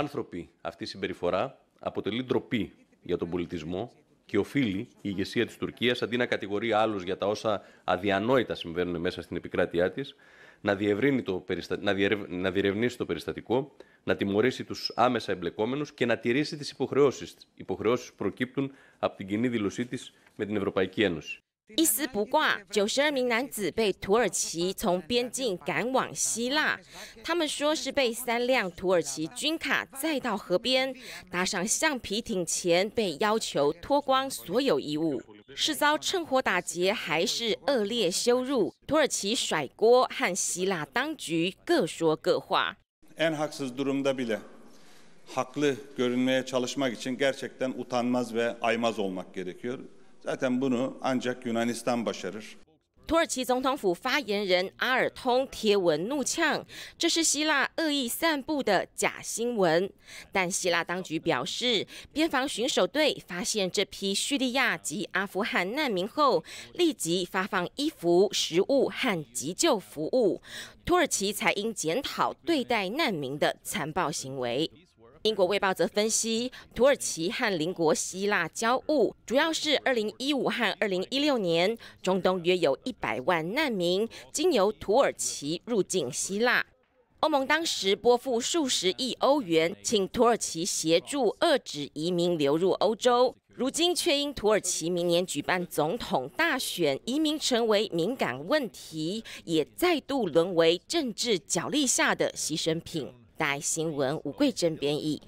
άνθρωποι αυτή η συμπεριφορά αποτελεί ντροπή για τον πολιτισμό και οφείλει η ηγεσία της Τουρκίας, αντί να κατηγορεί άλλου για τα όσα αδιανόητα συμβαίνουν μέσα στην επικράτειά της, να, το να, διερευ... να διερευνήσει το περιστατικό, να τιμωρήσει τους άμεσα εμπλεκόμενους και να τηρήσει τις υποχρεώσει υποχρεώσεις προκύπτουν από την κοινή δήλωσή τη με την Ευρωπαϊκή Ένωση. 一丝不挂，九十二名男子被土耳其从边境赶往希腊。他们说是被三辆土耳其军卡载到河边，搭上橡皮艇前，被要求脱光所有衣物。是遭趁火打劫，还是恶劣羞辱？土耳其甩锅和希腊当局各说各话。土耳其总统府发言人阿尔通贴文怒呛：“这是希腊恶意散布的假新闻。”但希腊当局表示，边防巡守队发现这批叙利亚及阿富汗难民后，立即发放衣服、食物和急救服务。土耳其才应检讨对待难民的残暴行为。英国卫报则分析，土耳其和邻国希腊交恶，主要是2015和2016年，中东约有一百万难民经由土耳其入境希腊。欧盟当时拨付数十亿欧元，请土耳其协助遏止移民流入欧洲，如今却因土耳其明年举办总统大选，移民成为敏感问题，也再度沦为政治角力下的牺牲品。大新闻吴桂珍编译。